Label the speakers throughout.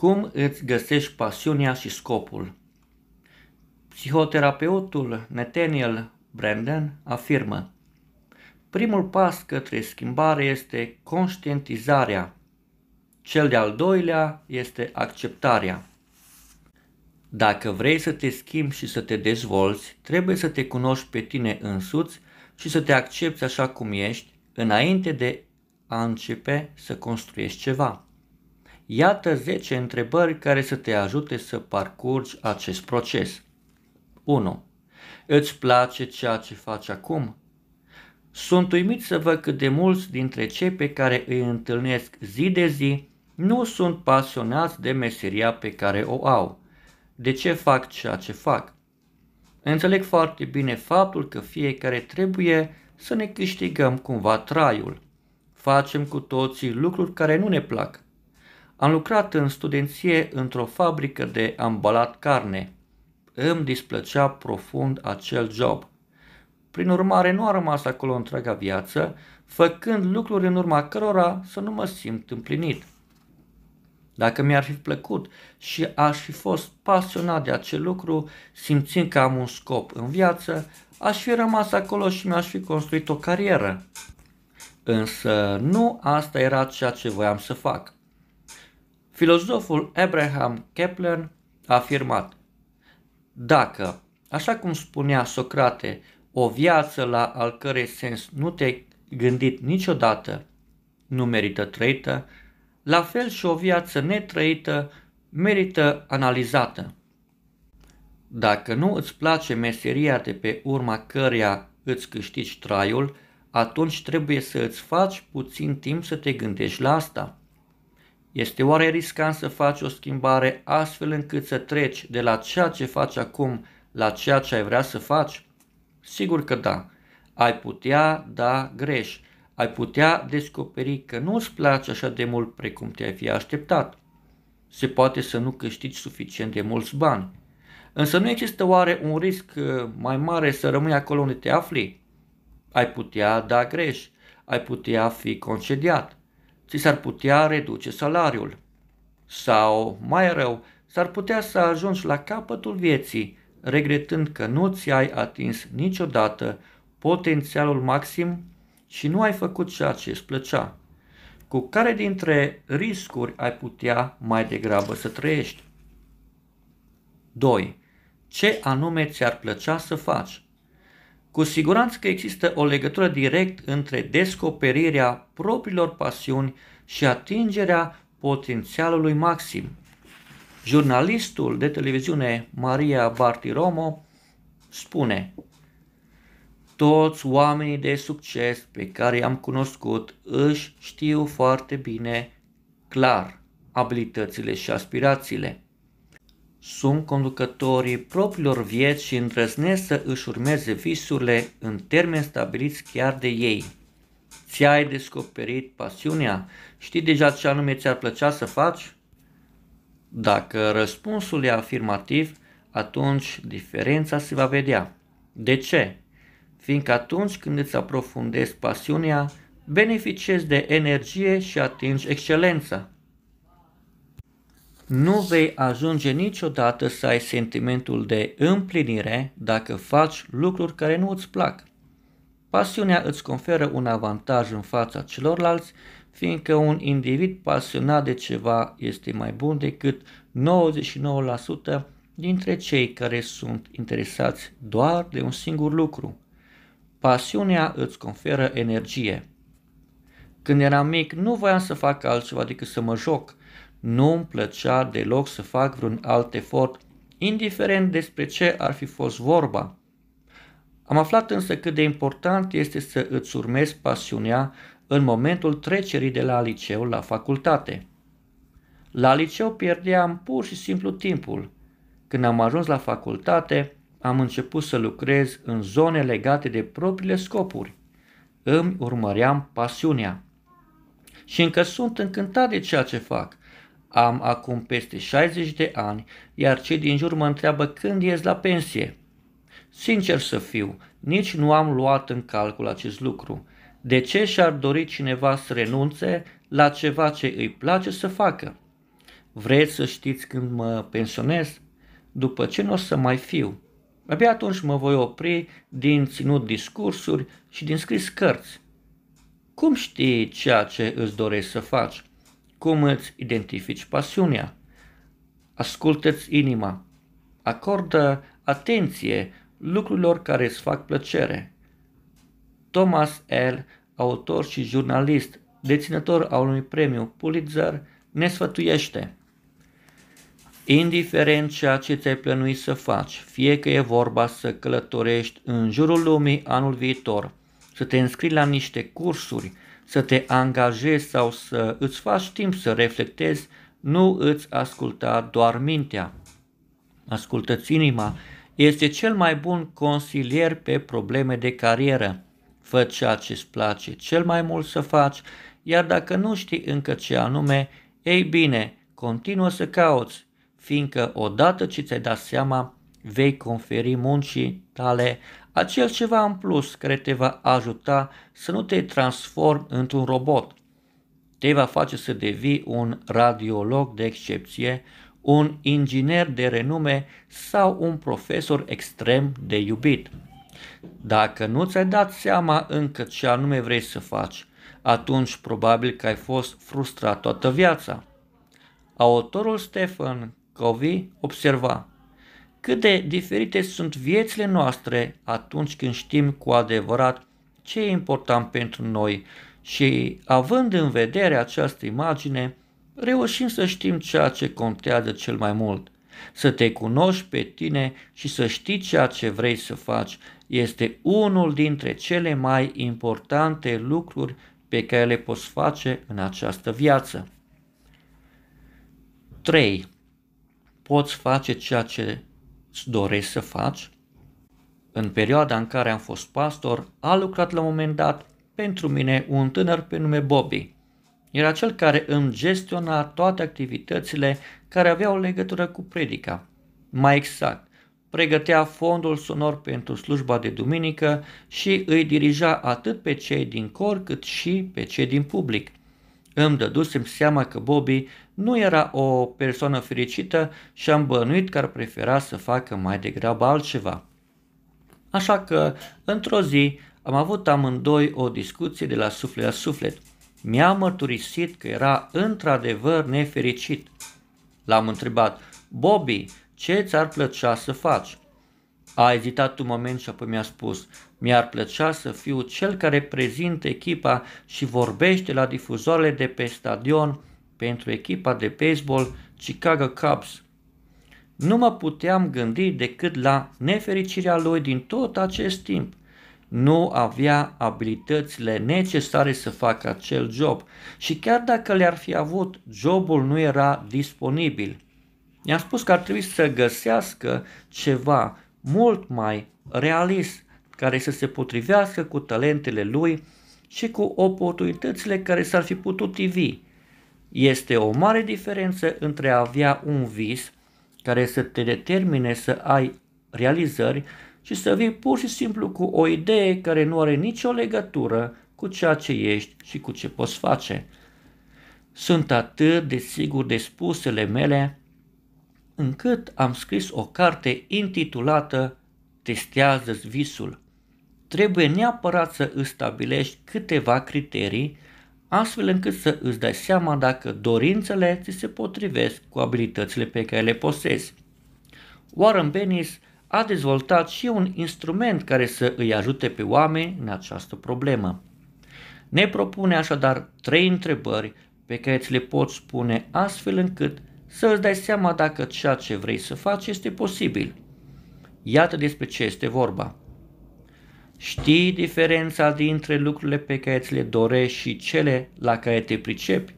Speaker 1: Cum îți găsești pasiunea și scopul? Psihoterapeutul Nathaniel Brandon afirmă Primul pas către schimbare este conștientizarea. Cel de-al doilea este acceptarea. Dacă vrei să te schimbi și să te dezvolți, trebuie să te cunoști pe tine însuți și să te accepti așa cum ești, înainte de a începe să construiești ceva. Iată 10 întrebări care să te ajute să parcurgi acest proces. 1. Îți place ceea ce faci acum? Sunt uimit să văd cât de mulți dintre cei pe care îi întâlnesc zi de zi nu sunt pasionați de meseria pe care o au. De ce fac ceea ce fac? Înțeleg foarte bine faptul că fiecare trebuie să ne câștigăm cumva traiul. Facem cu toții lucruri care nu ne plac. Am lucrat în studenție într-o fabrică de ambalat carne. Îmi displăcea profund acel job. Prin urmare, nu a rămas acolo întreaga viață, făcând lucruri în urma cărora să nu mă simt împlinit. Dacă mi-ar fi plăcut și aș fi fost pasionat de acel lucru, simțind că am un scop în viață, aș fi rămas acolo și mi-aș fi construit o carieră. Însă nu asta era ceea ce voiam să fac. Filozoful Abraham Kepler a afirmat, Dacă, așa cum spunea Socrate, o viață la al cărei sens nu te-ai gândit niciodată nu merită trăită, la fel și o viață netrăită merită analizată. Dacă nu îți place meseria de pe urma căreia îți câștigi traiul, atunci trebuie să îți faci puțin timp să te gândești la asta. Este oare riscant să faci o schimbare astfel încât să treci de la ceea ce faci acum la ceea ce ai vrea să faci? Sigur că da. Ai putea da greș. Ai putea descoperi că nu îți place așa de mult precum te-ai fi așteptat. Se poate să nu câștigi suficient de mulți bani. Însă nu există oare un risc uh, mai mare să rămâi acolo unde te afli? Ai putea da greș. Ai putea fi concediat ți s-ar putea reduce salariul. Sau, mai rău, s-ar putea să ajungi la capătul vieții, regretând că nu ți-ai atins niciodată potențialul maxim și nu ai făcut ceea ce îți plăcea. Cu care dintre riscuri ai putea mai degrabă să trăiești? 2. Ce anume ți-ar plăcea să faci? Cu siguranță că există o legătură direct între descoperirea propriilor pasiuni și atingerea potențialului maxim. Jurnalistul de televiziune Maria Bartiromo spune Toți oamenii de succes pe care i-am cunoscut își știu foarte bine, clar, abilitățile și aspirațiile sunt conducătorii propriilor vieți și îndrăznesc să își urmeze visurile în termeni stabiliți chiar de ei. Ți-ai descoperit pasiunea? Știi deja ce anume ți-ar plăcea să faci? Dacă răspunsul e afirmativ, atunci diferența se va vedea. De ce? Fiindcă atunci când îți aprofundezi pasiunea, beneficiezi de energie și atingi excelența. Nu vei ajunge niciodată să ai sentimentul de împlinire dacă faci lucruri care nu îți plac. Pasiunea îți conferă un avantaj în fața celorlalți, fiindcă un individ pasionat de ceva este mai bun decât 99% dintre cei care sunt interesați doar de un singur lucru. Pasiunea îți conferă energie. Când eram mic, nu voiam să fac altceva decât să mă joc – nu-mi plăcea deloc să fac vreun alt efort, indiferent despre ce ar fi fost vorba. Am aflat însă cât de important este să îți urmezi pasiunea în momentul trecerii de la liceu la facultate. La liceu pierdeam pur și simplu timpul. Când am ajuns la facultate, am început să lucrez în zone legate de propriile scopuri. Îmi urmăream pasiunea. Și încă sunt încântat de ceea ce fac. Am acum peste 60 de ani, iar cei din jur mă întreabă când ies la pensie. Sincer să fiu, nici nu am luat în calcul acest lucru. De ce și-ar dori cineva să renunțe la ceva ce îi place să facă? Vreți să știți când mă pensionez? După ce nu o să mai fiu. Abia atunci mă voi opri din ținut discursuri și din scris cărți. Cum știi ceea ce îți dorești să faci? cum îți identifici pasiunea. Ascultă-ți inima. Acordă atenție lucrurilor care îți fac plăcere. Thomas L., autor și jurnalist, deținător al unui premiu Pulitzer, ne sfătuiește. Indiferent ceea ce ți-ai plănuit să faci, fie că e vorba să călătorești în jurul lumii anul viitor, să te înscrii la niște cursuri, să te angajezi sau să îți faci timp să reflectezi, nu îți asculta doar mintea. Ascultă-ți inima, este cel mai bun consilier pe probleme de carieră. Fă ceea ce îți place cel mai mult să faci, iar dacă nu știi încă ce anume, ei bine, continuă să cauți, fiindcă odată ce ți-ai dat seama, vei conferi muncii tale acel ceva în plus care te va ajuta să nu te transformi într-un robot. Te va face să devii un radiolog de excepție, un inginer de renume sau un profesor extrem de iubit. Dacă nu ți-ai dat seama încă ce anume vrei să faci, atunci probabil că ai fost frustrat toată viața. Autorul Stephen Covey observa – cât de diferite sunt viețile noastre atunci când știm cu adevărat ce e important pentru noi și având în vedere această imagine, reușim să știm ceea ce contează cel mai mult. Să te cunoști pe tine și să știi ceea ce vrei să faci este unul dintre cele mai importante lucruri pe care le poți face în această viață. 3. Poți face ceea ce îți dorești să faci? În perioada în care am fost pastor, a lucrat la un moment dat pentru mine un tânăr pe nume Bobby. Era cel care îmi gestiona toate activitățile care aveau legătură cu predica. Mai exact, pregătea fondul sonor pentru slujba de duminică și îi dirija atât pe cei din cor cât și pe cei din public. Îmi dădusem seama că Bobby nu era o persoană fericită și am bănuit că ar prefera să facă mai degrabă altceva. Așa că, într-o zi, am avut amândoi o discuție de la suflet la suflet. Mi-a mărturisit că era într-adevăr nefericit. L-am întrebat, Bobby, ce ți-ar plăcea să faci? A ezitat un moment și apoi mi-a spus, mi-ar plăcea să fiu cel care prezintă echipa și vorbește la difuzoarele de pe stadion pentru echipa de baseball Chicago Cubs. Nu mă puteam gândi decât la nefericirea lui din tot acest timp. Nu avea abilitățile necesare să facă acel job și chiar dacă le-ar fi avut, jobul nu era disponibil. I-am spus că ar trebui să găsească ceva mult mai realist, care să se potrivească cu talentele lui și cu oportunitățile care s-ar fi putut ivi. Este o mare diferență între a avea un vis care să te determine să ai realizări și să vii pur și simplu cu o idee care nu are nicio legătură cu ceea ce ești și cu ce poți face. Sunt atât de sigur de spusele mele încât am scris o carte intitulată Testează-ți visul. Trebuie neapărat să îți stabilești câteva criterii astfel încât să îți dai seama dacă dorințele ți se potrivesc cu abilitățile pe care le posezi. Warren Bennis a dezvoltat și un instrument care să îi ajute pe oameni în această problemă. Ne propune așadar trei întrebări pe care ți le poți spune, astfel încât să îți dai seama dacă ceea ce vrei să faci este posibil. Iată despre ce este vorba. Știi diferența dintre lucrurile pe care ți le dorești și cele la care te pricepi?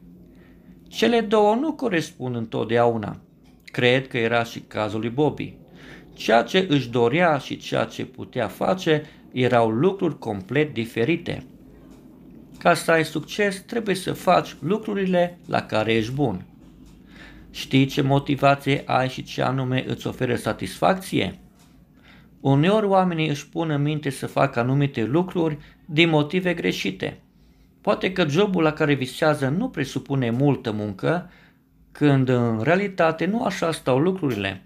Speaker 1: Cele două nu corespund întotdeauna. Cred că era și cazul lui Bobby. Ceea ce își dorea și ceea ce putea face erau lucruri complet diferite. Ca să ai succes, trebuie să faci lucrurile la care ești bun. Știi ce motivație ai și ce anume îți oferă satisfacție? Uneori oamenii își pun în minte să facă anumite lucruri din motive greșite. Poate că jobul la care visează nu presupune multă muncă, când în realitate nu așa stau lucrurile.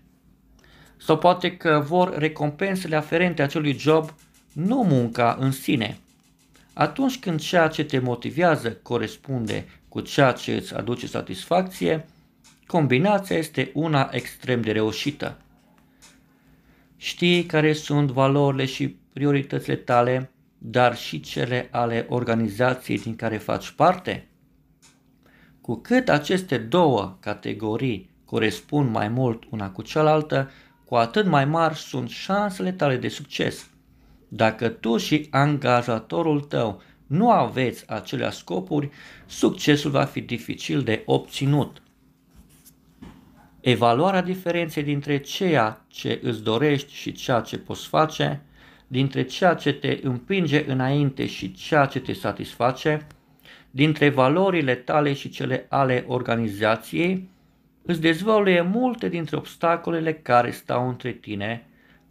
Speaker 1: Sau poate că vor recompensele aferente acelui job, nu munca în sine. Atunci când ceea ce te motivează corespunde cu ceea ce îți aduce satisfacție, combinația este una extrem de reușită. Știi care sunt valorile și prioritățile tale, dar și cele ale organizației din care faci parte? Cu cât aceste două categorii corespund mai mult una cu cealaltă, cu atât mai mari sunt șansele tale de succes. Dacă tu și angajatorul tău nu aveți acelea scopuri, succesul va fi dificil de obținut. Evaluarea diferenței dintre ceea ce îți dorești și ceea ce poți face, dintre ceea ce te împinge înainte și ceea ce te satisface, dintre valorile tale și cele ale organizației, îți dezvăluie multe dintre obstacolele care stau între tine,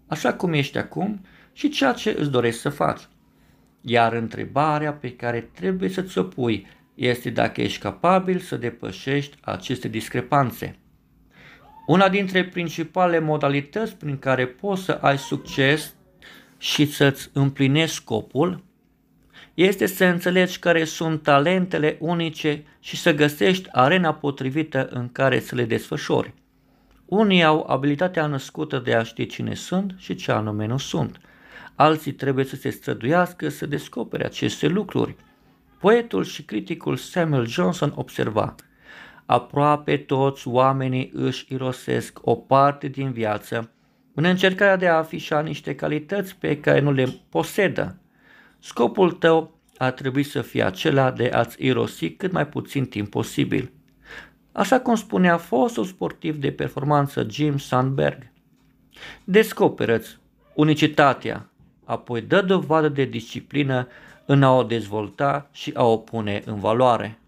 Speaker 1: așa cum ești acum și ceea ce îți dorești să faci. Iar întrebarea pe care trebuie să ți-o pui este dacă ești capabil să depășești aceste discrepanțe. Una dintre principale modalități prin care poți să ai succes și să-ți împlinești scopul este să înțelegi care sunt talentele unice și să găsești arena potrivită în care să le desfășori. Unii au abilitatea născută de a ști cine sunt și ce anume nu sunt. Alții trebuie să se străduiască să descopere aceste lucruri. Poetul și criticul Samuel Johnson observa – aproape toți oamenii își irosesc o parte din viață în încercarea de a afișa niște calități pe care nu le posedă. Scopul tău ar trebui să fie acela de a-ți irosi cât mai puțin timp posibil. Așa cum spunea fostul sportiv de performanță Jim Sandberg. Descoperă-ți unicitatea, apoi dă dovadă de disciplină în a o dezvolta și a o pune în valoare.